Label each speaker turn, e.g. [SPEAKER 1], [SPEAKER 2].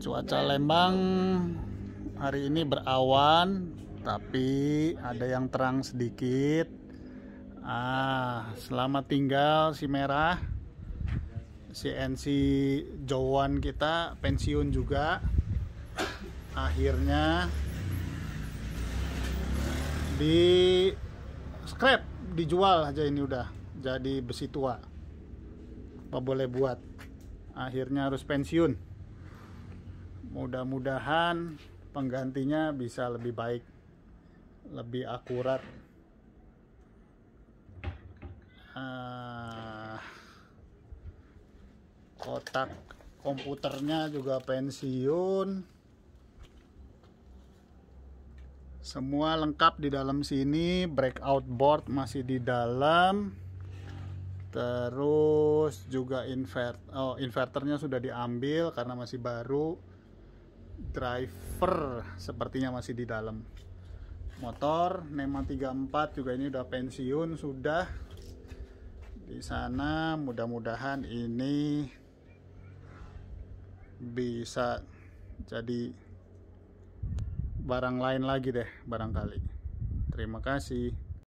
[SPEAKER 1] Cuaca Lembang hari ini berawan, tapi ada yang terang sedikit. Ah, selamat tinggal si merah. Si NC Jowan kita pensiun juga. Akhirnya di scrap dijual aja ini udah jadi besi tua apa boleh buat akhirnya harus pensiun mudah-mudahan penggantinya bisa lebih baik lebih akurat uh, kotak komputernya juga pensiun semua lengkap di dalam sini breakout board masih di dalam terus juga invert oh inverternya sudah diambil karena masih baru driver sepertinya masih di dalam motor Nema 34 juga ini udah pensiun sudah di sana mudah-mudahan ini bisa jadi barang lain lagi deh barangkali terima kasih